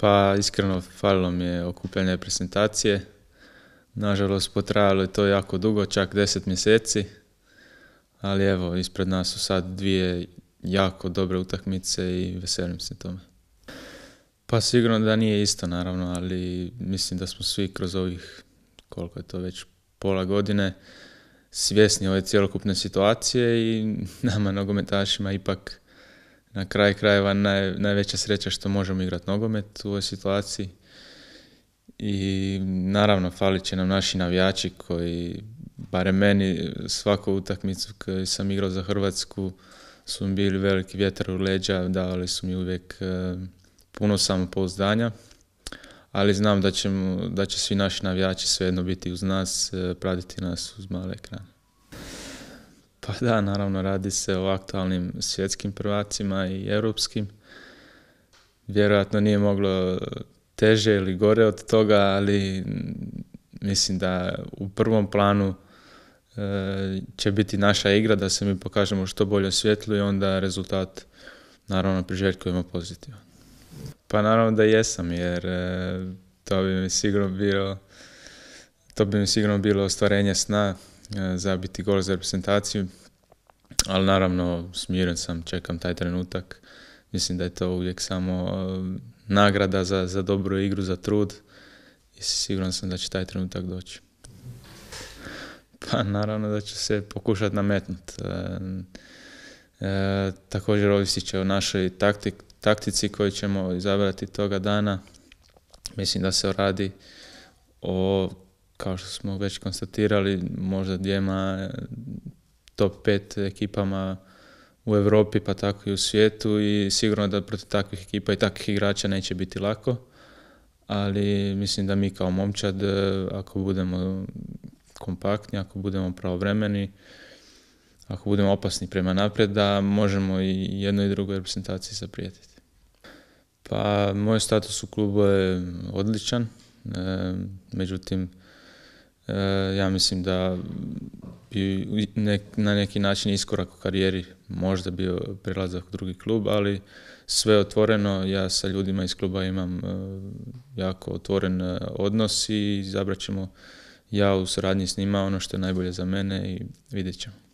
Pa iskreno falilo mi je okupljanje prezentacije. Nažalost, potrajalo je to jako dugo, čak 10 mjeseci. Ali evo, ispred nas su sad dvije jako dobre utakmice i veselim se tome. Pa sigurno da nije isto naravno, ali mislim da smo svi kroz ovih, koliko je to već, pola godine svjesni ove cjelokupne situacije i nama nogometašima ipak na kraj krajeva naj, najveća sreća što možemo igrati nogomet u ovoj situaciji. I naravno falit će nam naši navijači koji, barem meni, svaku utakmicu koju sam igrao za Hrvatsku su mi bili veliki vjetar u leđa, davali su mi uvijek e, puno samopouzdanja. Ali znam da, da će svi naši navijači svejedno biti uz nas, e, pratiti nas uz male ekrane. Pa da, naravno, radi se o aktualnim svjetskim prvacima i europskim. Vjerojatno nije moglo teže ili gore od toga, ali mislim da u prvom planu e, će biti naša igra, da se mi pokažemo što bolje svjetlu i onda rezultat naravno priželjkujemo pozitivan. Pa naravno da jesam, jer e, to bi mi sigurno bilo to bi mi sigurno bilo ostvarenje sna E, zabiti gol za reprezentaciju, ali naravno smiren sam, čekam taj trenutak. Mislim da je to uvijek samo e, nagrada za, za dobru igru, za trud i siguran sam da će taj trenutak doći. Pa naravno da će se pokušati nametnuti. E, e, također ovisi će o našoj taktik, taktici koju ćemo izabrati toga dana. Mislim da se radi o kao što smo već konstatirali, možda dvijema e, top 5 ekipama u Europi pa tako i u svijetu i sigurno da protiv takvih ekipa i takvih igrača neće biti lako. Ali mislim da mi kao momčad, e, ako budemo kompaktni, ako budemo pravovremeni, ako budemo opasni prema naprijed, da možemo i jednoj i drugoj reprezentaciji zaprijetiti. Pa moj status u klubu je odličan, e, međutim E, ja mislim da bi nek, na neki način iskorak u karijeri možda bio prilazak u drugi klub, ali sve otvoreno, ja sa ljudima iz kluba imam e, jako otvoren e, odnos i izabrat ćemo ja u suradnji s njima ono što je najbolje za mene i vidjet ćemo.